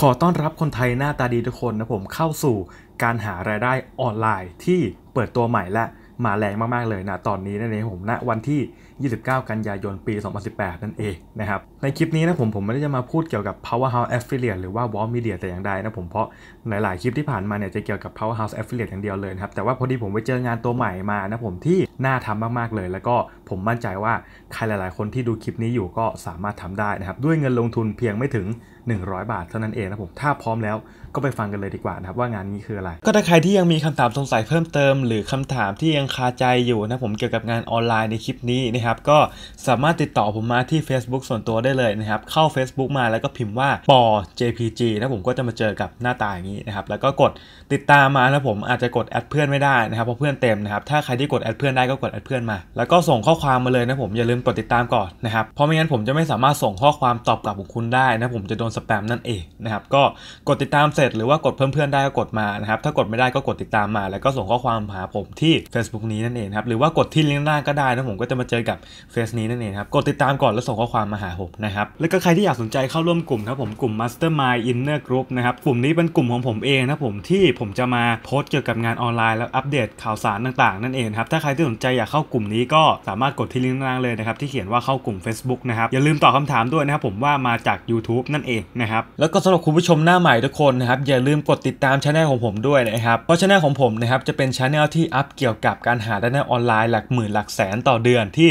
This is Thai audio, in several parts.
ขอต้อนรับคนไทยหน้าตาดีทุกคนนะผมเข้าสู่การหารายได้ออนไลน์ที่เปิดตัวใหม่และมาแรงมาก ๆ เลยนะตอนนี้นะ่นผมณนะวันที่29 กันยายนปี 2018 นั่นเองนะครับในคลิปนี้นะผมผมไม่ได้จะมาพูดเกี่ยวกับ Powerhouse Affiliate หรือว่า Wall Media แต่อย่างใดนะผมเพราะหลาย ๆ คลิปที่ผ่านมาเนี่ยจะเกี่ยวกับ Powerhouse Affiliate อย่างเดียวเลยครับแต่ว่าพอดีผมไปเจองานตัวใหม่มานะผมที่น่าทำมาก ๆ เลย แล้วก็ผมมั่นใจว่าใครหลาย ๆ คนที่ดูคลิปนี้อยู่ก็สามารถทำได้นะครับด้วยเงินลงทุนเพียงไม่ถึง 100 บาทเท่านั้นเองนะผมถ้าพร้อมแล้วก็ไปฟังกันเลยดีกว่านะครับว่างานนี้คืออะไร ก็ถ้าใครที่ยังมีคำถามสงสัยเพิ่มเติม หรือคำถามที่ยังคาใจอยู่นะผมเกี่ยวกับงานออนไลน์ในคลิปนี้นะครับก็สามารถติดต่อผมมาที่ Facebook ส่วนตัวได้เลยนะครับ เข้า Facebook มาแล้วก็พิมพ์ว่าปอ JPG แล้วผมก็จะมาเจอกับหน้าตาอย่างนี้นะครับแล้วก็กดติดตามมาแล้วผมอาจจะกดแอดเพื่อนไม่ได้นะครับเพราะเพื่อนเต็มนะครับถ้าใครที่กดแอดเพื่อนได้ก็กดแอดเพื่อนมา แล้วก็ส่งข้อความมาเลยนะผมอย่าลืมกดติดตามก่อนนะครับเพราะไม่งั้นผมจะไม่สามารถส่งข้อความตอบกลับของคุณได้นะผมจะโดนสแปมนั่นเองนะครับก็กดติดตามเสร็จ หรือว่ากดเพิ่มเพื่อนได้ก็กดมานะครับถ้ากดไม่ได้ก็กดติดตามมา แล้วก็ส่งข้อความหาผมที่ Facebook นี้นั่นเองครับหรือว่ากดที่ลิงก์ห้าก็ได้นะผมก็จะมาเจอกัับเฟซนี้นั่นเองครับกดติดตามก่อนแล้วส่งข้อความมาหาผมนะครับแล้วก็ใครที่อยากสนใจเข้าร่วมกลุ่มครับผมกลุ่ม Mastermind Inner Group นะครับ กลุ่มนี้เป็นกลุ่มของผมเองนะผมที่ผมจะมาโพสต์เกี่ยวกับงานออนไลน์แล้วอัปเดตข่าวสารต่างๆ นั่นเองครับถ้าใครที่สนใจอยากเข้ากลุ่มนี้ก็สามารถกดที่ลิงก์ล่างเลยนะครับที่เขียนว่าเข้ากลุ่ม Facebook นะครับอย่าลืมตอบคาถามด้วยนะครับผมว่ามาจาก YouTube นั่นเองนะครับแล้วก็สำหรับคุณผู้ชมหน้าใหม่ทุกคนนะครับอย่าลืมกดติดตามช่องของผมด้วยนะครับเพราะช่องของผมนะครับจะเป็นช่องที่อัปเกี่ยวกับการหาาได้ออนไลน์หลักหมื่นหลักแสนต่อเดือนที่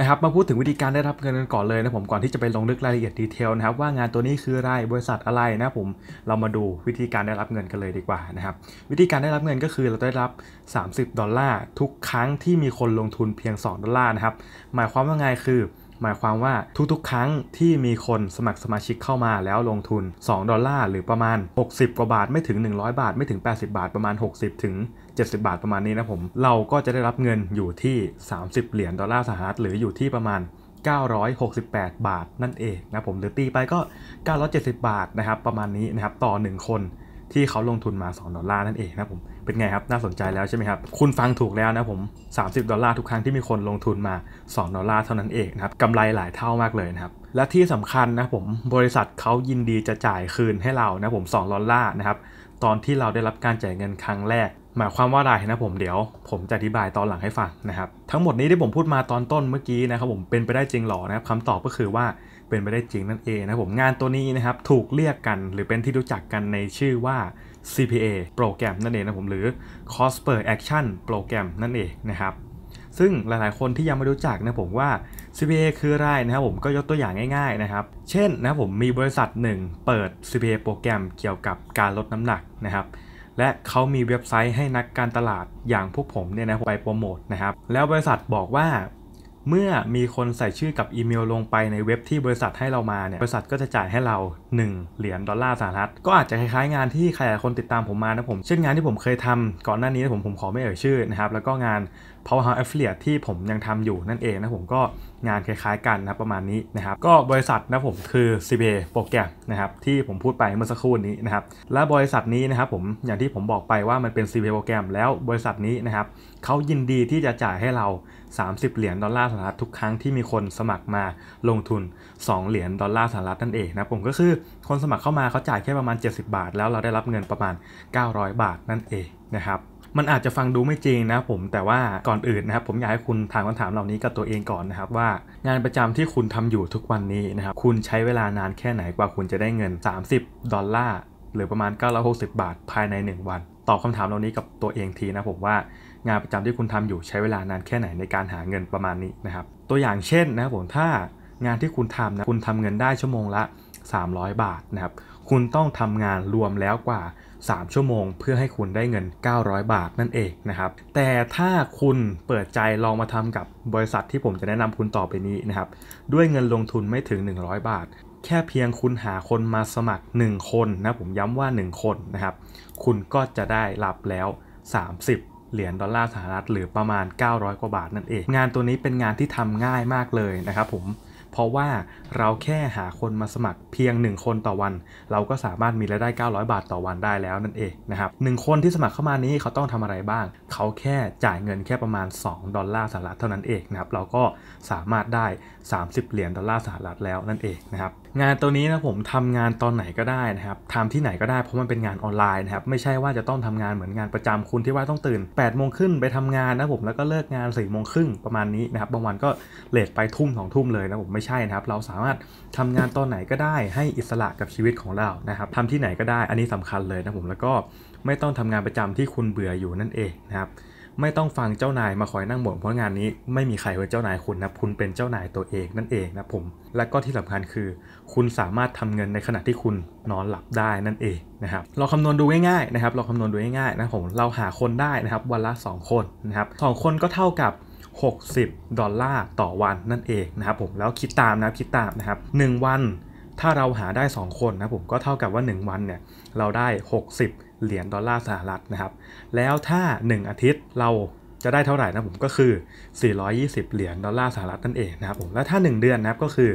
นะครับมาพูดถึงวิธีการได้รับเงินกันก่อนเลยนะผมก่อนที่จะไปลงลึกรายละเอียดดีเทลนะครับ ว่างานตัวนี้คืออะไรบริษัทอะไรนะผมเรามาดูวิธีการได้รับเงินกันเลยดีกว่านะครับวิธีการได้รับเงินก็คือเราได้รับ30ดอลลาร์ทุกครั้งที่มีคนลงทุนเพียง2ดอลลาร์นะครับ หมายความว่าไงคือหมายความว่าทุกๆ ครั้งที่มีคนสมัครสมาชิกเข้ามาแล้วลงทุน2ดอลลาร์หรือประมาณ 60กว่าบาทไม่ถึง 100 บาท ไม่ถึง 80 บาทประมาณ 60ถึง70บาทประมาณนี้นะผมเราก็จะได้รับเงินอยู่ที่ 30 เหรียญดอลลาร์สหรัฐหรืออยู่ที่ประมาณ 968 บาทนั่นเองนะผมหรือตีไปก็ 970 บาทนะครับประมาณนี้นะครับต่อ 1 คนที่เขาลงทุนมา2ดอลลาร์นั่นเองนะผมเป็นไงครับน่าสนใจแล้วใช่ไหมครับคุณฟังถูกแล้วนะผม30ดอลลาร์ทุกครั้งที่มีคนลงทุนมา2ดอลลาร์เท่านั้นเองนะครับกำไรหลายเท่ามากเลยนะครับและที่สำคัญนะผมบริษัทเขายินดีจะจ่ายคืนให้เรานะผม2ดอลลาร์นะครับตอนที่เราได้รับการจ่ายเงินครั้งแรก หมายความว่าอะไรนะผมเดี๋ยว ผมจะอธิบายตอนหลังให้ฟังนะครับทั้งหมดนี้ที่ผมพูดมาตอนต้นเมื่อกี้นะครับผมเป็นไปได้จริงหรอนะครับคำตอบก็คือว่าเป็นไปได้จริงนั่นเองนะผมงานตัวนี้นะครับถูกเรียกกัน หรือเป็นที่รู้จักกันในชื่อว่า CPA โปรแกรมนั่นเองนะผมหรือ Cost per Action โปรแกรมนั่นเองนะครับซึ่งหลายๆ คนที่ยังไม่รู้จักนะผมว่า CPA คืออะไรนะครับผมก็ยกตัวอย่างง่ายๆนะครับเช่นนะผมมีบริษัทหนึ่งเปิด CPA โปรแกรมเกี่ยวกับการลดน้ำหนักนะครับและเขามีเว็บไซต์ให้นักการตลาดอย่างพวกผมเนี่ยนะไปโปรโมทนะครับแล้วบริษัทบอกว่าเมื่อมีคนใส่ชื่อกับอีเมลลงไปในเว็บที่บริษัทให้เรามาเนี่ยบริษัทก็จะจ่ายให้เรา 1 เหรียญดอลลาร์สหรัฐ ก็อาจจะคล้ายๆงานที่ใครคนติดตามผมมานะผมเช่นงานที่ผมเคยทำก่อนหน้านี้ผมผมขอไม่เอ่ยชื่อนะครับแล้วก็งาน Powerhouse Affiliate ที่ผมยังทำอยู่นั่นเองนะผมก็งานคล้ายๆกันนะประมาณนี้นะครับ ก็บริษัทนะผมคือ c b a โปรแกรมนะครับที่ผมพูดไปเมื่อสักครู่นี้นะครับและบริษัทนี้นะครับผมอย่างที่ผมบอกไปว่ามันเป็น c b a โปรแกรมแล้วบริษัทนี้นะครับเขายินดีที่จะจ่ายให้เรา30 เหรียญดอลลาร์สหรัฐทุกครั้งที่มีคนสมัครมาลงทุน2เหรียญดอลลาร์สหรัฐนั่นเองนะผมก็คือคนสมัครเข้ามาเขาจ่ายแค่ประมาณ 70 บาทแล้วเราได้รับเงินประมาณ900บาทนั่นเองนะครับมันอาจจะฟังดูไม่จริงนะผมแต่ว่าก่อนอื่นนะครับผมอยากให้คุณถามคำถามเหล่านี้กับตัวเองก่อนนะครับว่างานประจำที่คุณทำอยู่ทุกวันนี้นะครับคุณใช้เวลานานแค่ไหนกว่าคุณจะได้เงิน30ดอลลาร์หรือประมาณ960บาทภายใน 1 วันตอบคำถามเหล่านี้กับตัวเองทีนะผมว่างานประจำที่คุณทำอยู่ใช้เวลานานแค่ไหนในการหาเงินประมาณนี้นะครับตัวอย่างเช่นนะครับผมถ้างานที่คุณทำนะคุณทำเงินได้ชั่วโมงละ 300 บาทนะครับคุณต้องทำงานรวมแล้วกว่า 3 ชั่วโมง เพื่อให้คุณได้เงิน 900 บาทนั่นเองนะครับแต่ถ้าคุณเปิดใจลองมาทำกับบริษัทที่ผมจะแนะนำคุณต่อไปนี้นะครับด้วยเงินลงทุนไม่ถึง 100 บาท แค่เพียงคุณหาคนมาสมัคร 1 คนนะผมย้ำว่า 1 คนนะครับคุณก็จะได้รับแล้ว30เหรียญดอลลาร์สหรัฐหรือประมาณ 900 กว่าบาทนั่นเอง งานตัวนี้เป็นงานที่ทำง่ายมากเลยนะครับผมเพราะว่าเราแค่หาคนมาสมัครเพียง 1 คนต่อวัน เราก็สามารถมีรายได้ 900 บาทต่อวันได้แล้วนั่นเองนะครับหคนที่สมัครเข้ามานี้เขาต้องทำอะไรบ้างเขาแค่จ่ายเงินแค่ประมาณ 2 ดอลลาร์สหรัฐเท่านั้นเองนะครับเราก็สามารถได้ 30 เหรียญดอลลาร์สหรัฐแล้วนั่นเองนะครับงานตัวนี้นะผมทำงานตอนไหนก็ได้นะครับทำที่ไหนก็ได้เพราะมันเป็นงานออนไลน์นะครับไม่ใช่ว่าจะต้องทำงานเหมือนงานประจำคุณที่ว่าต้องตื่น8ปดโมงขึ้นไปทำงานนะผมแล้วก็เลิกงานสี่โมงครึ่งประมาณนี้นะครับบางวันก็เลทไปทุ่มสองทุ่มเลยนะผมไไม่ใช่นะครับเราสามารถทำงานตอนไหนก็ได้ให้อิสระกับชีวิตของเรานะครับทำที่ไหนก็ได้อันนี้สำคัญเลยนะผมแล้วก็ไม่ต้องทำงานประจำที่คุณเบื่ออยู่นั่นเองนะครับไม่ต้องฟังเจ้านายมาคอยนั่งบ่นเพราะงานนี้ไม่มีใครเป็นเจ้านายคุณนะคุณเป็นเจ้านายตัวเองนั่นเองนะผมและก็ที่สำคัญคือ คุณสามารถทำเงินในขณะที่คุณนอนหลับได้นั่นเองนะครับเราคำนวณดูง่ายๆนะครับ เราคำนวณดูง่ายๆนะผมเราหาคนได้นะครับวันละ 2 คนนะครับสคนก็เท่ากับ60 ดอลลาร์ต่อวันนั่นเองนะครับผมแล้วคิดตามนะคิดตามนะครับ 1 วันถ้าเราหาได้ 2 คนนะผมก็เท่ากับว่า 1 วันเนี่ย เราได้ 60 เหรียญดอลลาร์สหรัฐนะครับแล้วถ้า 1 อาทิตย์เราจะได้เท่าไหร่นะผมก็คือ 420 เหรียญดอลลาร์สหรัฐนั่นเองนะครับผมและถ้า 1 เดือนนะครับก็คือ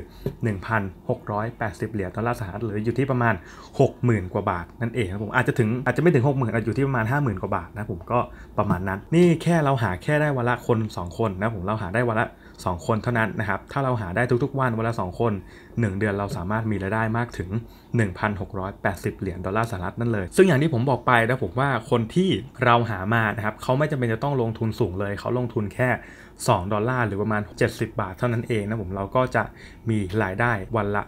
1,680 เหรียญดอลลาร์สหรัฐหรืออยู่ที่ประมาณ 60,000 กว่าบาทนั่นเองนะผมอาจจะถึงอาจจะไม่ถึง 60,000 อาจอยู่ที่ประมาณ 50,000 กว่าบาทนะผมก็ประมาณนั้น นี่แค่เราหาแค่ได้วันละคน 2 คนนะผมเราหาได้วันละ 2 คนเท่านั้นนะครับถ้าเราหาได้ทุกๆวันวันละ2คน1 เดือนเราสามารถมีรายได้มากถึง 1,680 เหรียญดอลลาร์สหรัฐนั่นเลย ซึ่งอย่างที่ผมบอกไปนะผมว่าคนที่เราหามานะครับเขาไม่จำเป็นจะต้องลงทุนสูงเลยเขาลงทุนแค่2ดอลลาร์หรือประมาณ70บาทเท่านั้นเองนะผมเราก็จะมีรายได้วันละ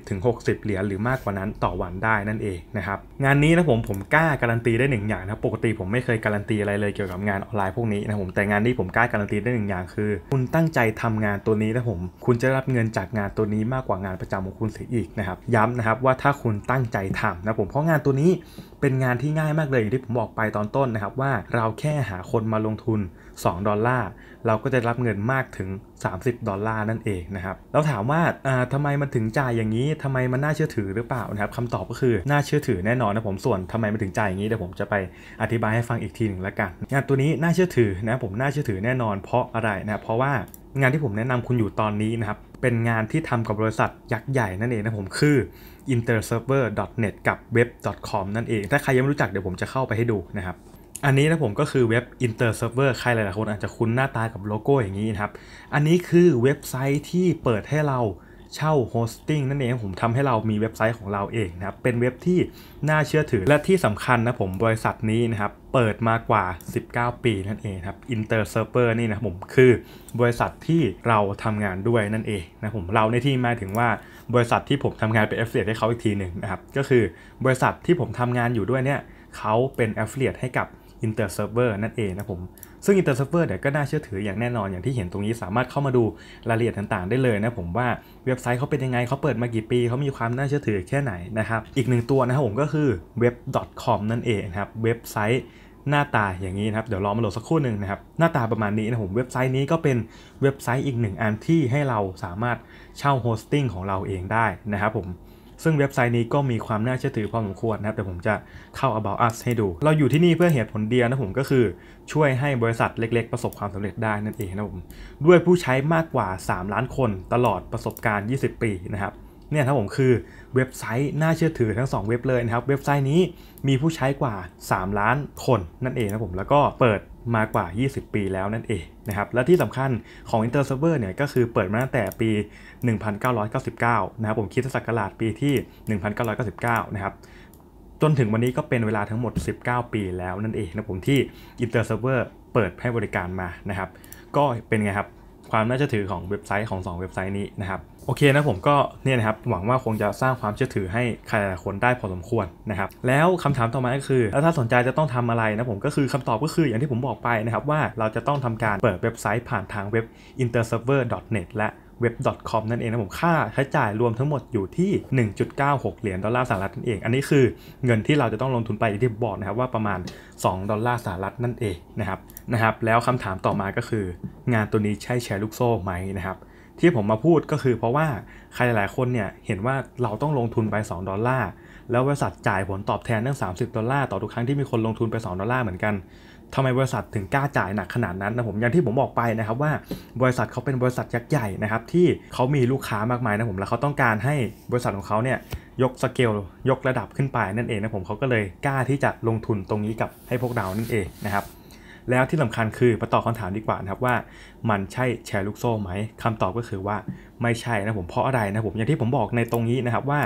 30-60 เหรียญหรือมากกว่านั้นต่อวันได้นั่นเองนะครับงานนี้นะผมผมกล้าการันตีได้หนึ่งอย่างนะปกติผมไม่เคยการันตีอะไรเลยเกี่ยวกับงานออนไลน์พวกนี้นะผมแต่งานนี้ผมกล้าการันตีได้หนึ่งอย่างคือ คุณตั้งใจทำงานตัวนี้นะผมคุณจะรับเงินจากงานตัวนี้มากกว่าางานประจำของคุณเสียอีกนะครับย้ำนะครับว่าถ้าคุณตั้งใจทำนะผมเพราะงานตัวนี้เป็นงานที่ง่ายมากเลยอย่างที่ผมบอกไปตอนต้นนะครับว่าเราแค่หาคนมาลงทุน2ดอลลาร์เราก็จะรับเงินมากถึง30ดอลลาร์นั่นเองนะครับเราถามว่าทำไมมันถึงจ่ายอย่างนี้ทำไมมันน่าเชื่อถือหรือเปล่านะครับคำตอบก็คือน่าเชื่อถือแน่นอนนะผม ส่วนทำไมมันถึงจ่ายอย่างนี้เดี๋ยวผมจะไปอธิบายให้ฟังอีกทีหนึ่งละกัน งานตัวนี้น่าเชื่อถือนะผมน่าเชื่อถือแน่นอนเพราะอะไรนะเพราะว่างานที่ผมแนะนำคุณอยู่ตอนนี้นะครับเป็นงานที่ทำกับบริษัทยักษ์ใหญ่นั่นเองนะผมคือ interserver.net กับ web.com นั่นเอง ถ้าใครยังไม่รู้จักเดี๋ยวผมจะเข้าไปให้ดูนะครับ อันนี้นะผมก็คือเว็บ interserver ใครหลายๆคนอาจจะคุ้นหน้าตากับโลโก้อย่างนี้นะครับ อันนี้คือเว็บไซต์ที่เปิดให้เราเช่าโฮสติ้งนั่นเองผมทำให้เรามีเว็บไซต์ของเราเองนะครับ เป็นเว็บที่น่าเชื่อถือและที่สำคัญนะผมบริษัทนี้นะครับเปิดมากว่า 19 ปีนั่นเองครับออินเตรเซิร์ฟเวอร์นี่นะผมคือบริษัทที่เราทำงานด้วยนั่นเองนะผมเราในที่มาถึงว่าบริษัทที่ผมทำงานเป็นแอฟเฟลให้เขาอีกทีหนึ่งนะครับก็คือบริษัทที่ผมทำงานอยู่ด้วยเนี่ยเขาเป็นแอฟเฟลให้กับ i n t e ์ Server นั่นเองนะผมซึ่ง i n t e ์ Server เดี๋ยวก็น่าเชื่อถืออย่างแน่นอนอย่างที่เห็นตรงนี้สามารถเข้ามาดูรายละเอียดต่าง ๆ ได้เลยนะผมว่าเว็บไซต์เขาเป็นยังไงเขาเปิดมากี่ปีเขามีความน่าเชื่อถือแค่ไหนนะครับอีกหนึ่งตัวนะครับผมก็คือเว็บ c o m นั่นเองครับเว็บไซต์หน้าตาอย่างนี้นะครับเดี๋ยวรอมาโหลดสักครู่หนึ่งนะครับหน้าตาประมาณนี้นะผมเว็บไซต์นี้ก็เป็นเว็บไซต์อีกหนึ่งอันที่ให้เราสามารถเช่าโฮสติ้งของเราเองได้นะครับผมซึ่งเว็บไซต์นี้ก็มีความน่าเชื่อถือพอสมควรนะครับแต่ผมจะเข้า about us ให้ดู เราอยู่ที่นี่เพื่อเหตุผลเดียวนะผมก็คือช่วยให้บริษัทเล็กๆ ประสบความสำเร็จได้นั่นเองนะผมด้วยผู้ใช้มากกว่า 3 ล้านคนตลอดประสบการณ์ 20 ปีนะครับเนี่ยครับผมคือเว็บไซต์น่าเชื่อถือทั้ง 2 เว็บเลยนะครับ เว็บไซต์นี้มีผู้ใช้กว่า 3 ล้านคนนั่นเองนะผมแล้วก็เปิดมากว่า 20 ปีแล้วนั่นเองนะครับ และที่สำคัญของ Intel Server เนี่ยก็คือเปิดมาตั้งแต่ปี 1999 นะครับ ผมคิดศักราชปีที่ 1999 นะครับ จนถึงวันนี้ก็เป็นเวลาทั้งหมด 19 ปีแล้วนั่นเองนะผมที่ Intel Server เปิดให้บริการมานะครับ ก็เป็นไงครับความน่าจะถือของเว็บไซต์ของ 2 เว็บไซต์นี้นะครับโอเคนะผมก็เนี่ยนะครับ หวังว่าคงจะสร้างความเชื่อถือให้ใครหลายคนได้พอสมควรนะครับ แล้วคำถามต่อมาก็คือ แล้วถ้าสนใจจะต้องทำอะไรนะผมก็คือคำตอบก็คืออย่างที่ผมบอกไปนะครับว่าเราจะต้องทำการเปิดเว็บไซต์ผ่านทางเว็บ interserver.net และเว็บ .com นั่นเองนะผมค่าใช้จ่ายรวมทั้งหมดอยู่ที่ 1.96 เหรียญดอลลาร์สหรัฐนั่นเอง อันนี้คือเงินที่เราจะต้องลงทุนไปที่บอร์ดนะครับว่าประมาณ 2 ดอลลาร์สหรัฐนั่นเองนะครับนะครับแล้วคำถามต่อมา ก็คืองานตัวนี้ใช่แชร์ลูกโซ่ไหมนะครับที่ผมมาพูดก็คือเพราะว่าใครหลายคนเนี่ยเห็นว่าเราต้องลงทุนไป2ดอลลาร์แล้วบริษัทจ่ายผลตอบแทนตั้ง30ดอลลาร์ต่อทุกครั้งที่มีคนลงทุนไป2ดอลลาร์เหมือนกันทำไมบริษัทถึงกล้าจ่ายหนักขนาดนั้นนะผมอย่างที่ผมบอกไปนะครับว่าบริษัทเขาเป็นบริษัทยักษ์ใหญ่นะครับที่เขามีลูกค้ามากมายนะผมแล้วเขาต้องการให้บริษัทของเขาเนี่ยยกสเกลยกระดับขึ้นไปนั่นเองนะผมเขาก็เลยกล้าที่จะลงทุนตรงนี้กับให้พวกเรานั่นเองนะครับแล้วที่สาคัญคือมาตอบคำถามดีกว่านะครับว่ามันใช่แชร์ลูกโซ่ไหมคำตอบก็คือว่าไม่ใช่นะผมเพราะอะไรนะผมอย่างที่ผมบอกในตรงนี้นะครับว่า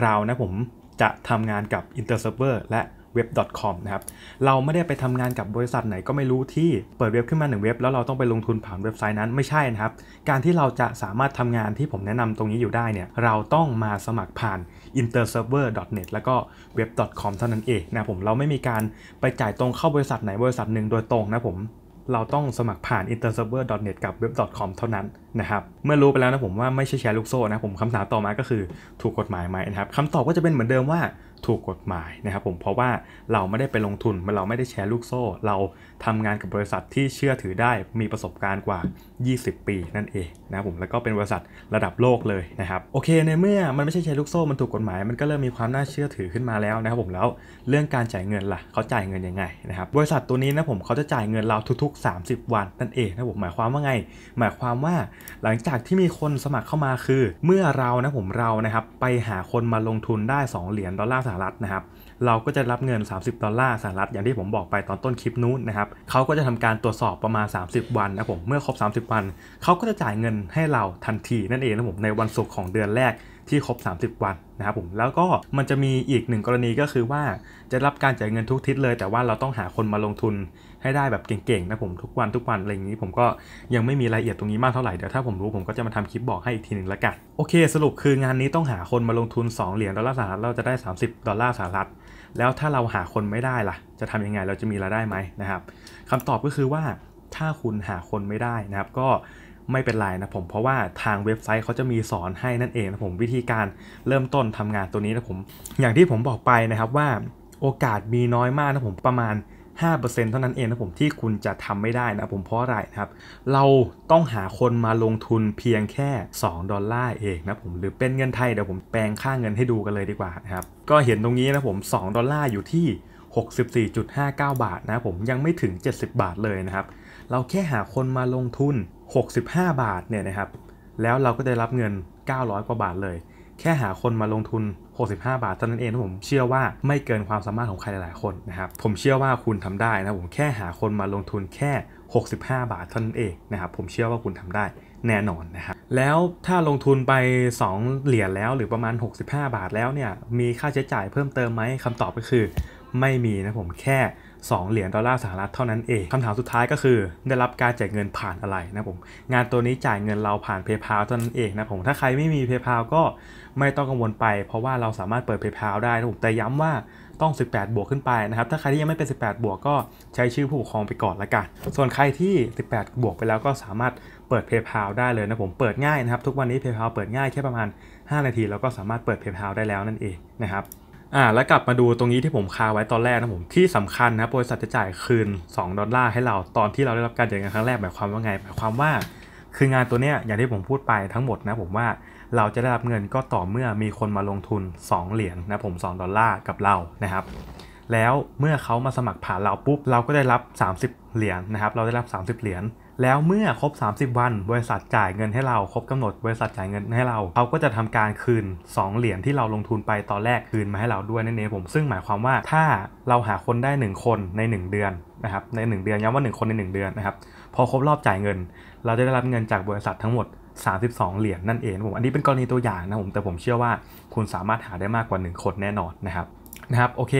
เรานะผมจะทำงานกับออินเตร์เซอร์เวอร์และ web.com นะครับ เราไม่ได้ไปทำงานกับบริษัทไหนก็ไม่รู้ที่เปิดเว็บขึ้นมาหนึ่งเว็บแล้วเราต้องไปลงทุนผ่านเว็บไซต์นั้นไม่ใช่นะครับ การที่เราจะสามารถทำงานที่ผมแนะนำตรงนี้อยู่ได้เนี่ยเราต้องมาสมัครผ่าน interserver.net แล้วก็ web.com เท่านั้นเองนะผมเราไม่มีการไปจ่ายตรงเข้าบริษัทไหนบริษัทหนึ่งโดยตรงนะผมเราต้องสมัครผ่าน interserver.net กับ web.com เท่านั้นนะครับเมื่อรู้ไปแล้วนะผมว่าไม่ใช่แชร์ลูกโซ่นะผมคำถามต่อมาก็คือถูกกฎหมายไหมนะครับคำตอบก็จะเป็นเหมือนเดิมว่าถูกกฎหมายนะครับผมเพราะว่าเราไม่ได้ไปลงทุนเราไม่ได้แชร์ลูกโซ่เราทำงานกับบริษัทที่เชื่อถือได้มีประสบการณ์กว่า 20 ปีนั่นเองนะครับผมแล้วก็เป็นบริษัทระดับโลกเลยนะครับโอเค ในเมื่อมันไม่ใช่แชร์ลูกโซ่มันถูกกฎหมายมันก็เริ่มมีความน่าเชื่อถือขึ้นมาแล้วนะครับผมแล้วเรื่องการจ่ายเงินล่ะเขาจ่ายเงินยังไงนะครับบริษัทตัวนี้นะผมเขาจะจ่ายเงินเราทุก ๆ 30 วันนั่นเองนะผมหมายความว่าไงหมายความว่าหลังจากที่มีคนสมัครเข้ามาคือ เมื่อเรานะผมเรานะครับไปหาคนมาลงทุนได้ 2เหรียญดอลลาร์สหรัฐนะครับเราก็จะรับเงิน 30 ดอลลาร์สหรัฐอย่างที่ผมบอกไปตอนต้นคลิปนู้นนะครับ เขาก็จะทำการตรวจสอบประมาณ 30 วันนะผม เมื่อครบ 30 วัน เขาก็จะจ่ายเงินให้เราทันทีนั่นเองนะผม ในวันศุกร์ของเดือนแรกที่ครบ 30 วันนะครับผมแล้วก็มันจะมีอีกหนึ่งกรณีก็คือว่าจะรับการจ่ายเงินทุกทิศเลย แต่ว่าเราต้องหาคนมาลงทุนให้ได้แบบเก่งๆนะผมทุกวันทุกวันอะไรอย่างนี้ผมก็ยังไม่มีรายละเอียดตรงนี้มากเท่าไหร่เดี๋ยวถ้าผมรู้ผมก็จะมาทำคลิปบอกให้อีกทีหนึ่งละกัน โอเค สรุปคืองานนี้ต้องหาคนมาลงทุน 2เหรียญดอลลาร์สหรัฐเราจะได้30ดอลลาร์สหรัฐแล้วถ้าเราหาคนไม่ได้ล่ะ จะทํำยังไงเราจะมีรายได้ไหมนะครับคำตอบก็คือว่าถ้าคุณหาคนไม่ได้นะครับก็ไม่เป็นไรนะผมเพราะว่าทางเว็บไซต์เขาจะมีสอนให้นั่นเองนะผมวิธีการเริ่มต้นทำงานตัวนี้นะผมอย่างที่ผมบอกไปนะครับว่าโอกาสมีน้อยมากนะผม ประมาณ 5%เท่านั้นเองนะผมที่คุณจะทำไม่ได้นะผมเพราะอะไรนะครับ เราต้องหาคนมาลงทุนเพียงแค่ 2 ดอลลาร์เองนะผมหรือเป็นเงินไทยเดี๋ยวผมแปลงค่าเงินให้ดูกันเลยดีกว่านะครับก็เห็นตรงนี้นะผม2ดอลลาร์อยู่ที่64.59 บาทนะผมยังไม่ถึง 70 บาทเลยนะครับเราแค่หาคนมาลงทุน65 บาทเนี่ยนะครับ แล้วเราก็ได้รับเงิน 900 กว่าบาทเลย แค่หาคนมาลงทุน 65บาทเท่านั้นเองผมเชื่อว่าไม่เกินความสามารถของใครหลายๆคนนะครับ ผมเชื่อว่าคุณทำได้นะผมแค่หาคนมาลงทุนแค่ 65 บาทเท่านั้นเองนะครับผมเชื่อว่าคุณทำได้ แน่นอนนะครับ แล้วถ้าลงทุนไป 2 เหรียญแล้วหรือประมาณ 65 บาทแล้วเนี่ยมีค่าใช้จ่ายเพิ่มเติมไหมคำตอบก็คือไม่มีนะผมแค่2เหรียญดอลลาร์สหรัฐ เท่านั้นเองคำถามสุดท้ายก็คือ ได้รับการจ่ายเงินผ่านอะไรนะผมงานตัวนี้จ่ายเงินเราผ่าน PayPal เท่านั้นเองนะผมถ้าใครไม่มี PayPal ก็ไม่ต้องกังวลไปเพราะว่าเราสามารถเปิด PayPal ได้นะผมแต่ย้ำว่าต้อง 18 บวกขึ้นไปนะครับถ้าใครที่ยังไม่เป็น 18 บวกก็ใช้ชื่อผู้ปกครองไปก่อนละกัน ส่วนใครที่ 18 บวกไปแล้วก็สามารถเปิด PayPal ได้เลยนะผมเปิดง่ายนะครับทุกวันนี้ PayPal เปิดง่ายแค่ประมาณ5 นาทีแล้วก็สามารถเปิด PayPal ได้แล้วนั่นเองนะครับอ่าแล้วกลับมาดูตรงนี้ที่ผมคาไว้ตอนแรกนะผมที่สำคัญนะบริษัทจะจ่ายคืน2ดอลลาร์ให้เราตอนที่เราได้รับการจ่ายเงินครั้งแรกหมายความว่าไงหมายความว่า คืองานตัวเนี้ยอย่างที่ผมพูดไปทั้งหมดนะผมว่าเราจะได้รับเงินก็ต่อเมื่อมีคนมาลงทุน 2เหรียญนะผม2ดอลลาร์กับเรานะครับแล้วเมื่อเขามาสมัครผ่านเราปุ๊บ เราก็ได้รับ 30 เหรียญนนะครับเราได้รับ30เหรียญแล้วเมื่อครบ 30 วันบริษัทจ่ายเงินให้เราครบกำหนดบริษัทจ่ายเงินให้เราเขาก็จะทำการคืน 2 เหรียญที่เราลงทุนไปตอนแรกคืนมาให้เราด้วยนั่นเองผม ซึ่งหมายความว่าถ้าเราหาคนได้ 1 คนใน 1 เดือนนะครับ ใน 1 เดือนย้ำว่า1คนใน1 เดือนนะครับ พอครบรอบจ่ายเงิน เราจะได้รับเงินจากบริษัททั้งหมด32เหรียญนนั่นเองผมอันนี้เป็นกรณีตัวอย่างนะผมแต่ผมเชื่อว่า คุณสามารถหาได้มากกว่า 1 คนแน่นอนนะครับนะครับ โอเค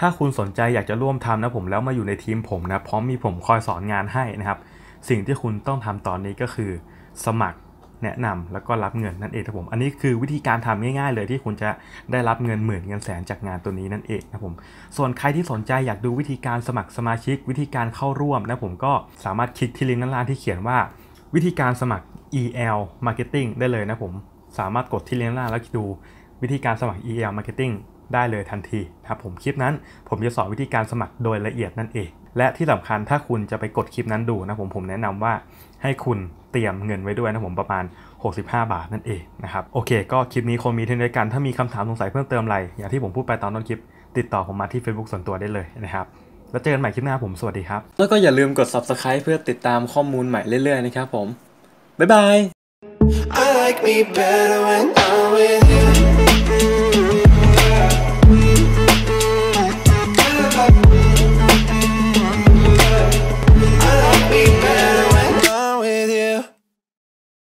ถ้าคุณสนใจอยากจะร่วมทำนะผมแล้วมาอยู่ในทีมผมนะพร้อมมีผมคอยสอนงานให้นะครับสิ่งที่คุณต้องทำตอนนี้ก็คือสมัครแนะนำแล้วก็รับเงินนั่นเองครับผมอันนี้คือวิธีการทำง่ายๆเลยที่คุณจะได้รับเงินหมื่นเงินแสนจากงานตัวนี้นั่นเองนะผมส่วนใครที่สนใจอยากดูวิธีการสมัครสมาชิก วิธีการเข้าร่วมนะผมก็สามารถคลิกที่ลิงก์ด้านล่างที่เขียนว่า วิธีการสมัคร EL Marketing ได้เลยนะผมสามารถกดที่ลิงก์ล่างแล้วดูวิธีการสมัคร EL Marketing ได้เลยทันทีนะครับผมคลิปนั้นผมจะสอนวิธีการสมัครโดยละเอียดนั่นเอง และที่สำคัญถ้าคุณจะไปกดคลิปนั้นดูนะผม ผมแนะนำว่าให้คุณเตรียมเงินไว้ด้วยนะผมประมาณ 65 บาทนั่นเองนะครับ โอเค ก็คลิปนี้คงมีเท่านี้กัน ถ้ามีคำถามสงสัยเพิ่มเติมอะไร อย่างที่ผมพูดไปตอนต้นคลิป ติดต่อผมมาที่ Facebook ส่วนตัวได้เลยนะครับแล้วเจอกันใหม่คลิปหน้าผมสวัสดีครับ แล้วก็อย่าลืมกด subscribe เพื่อติดตามข้อมูลใหม่เรื่อยๆนะครับผมบ๊ายบาย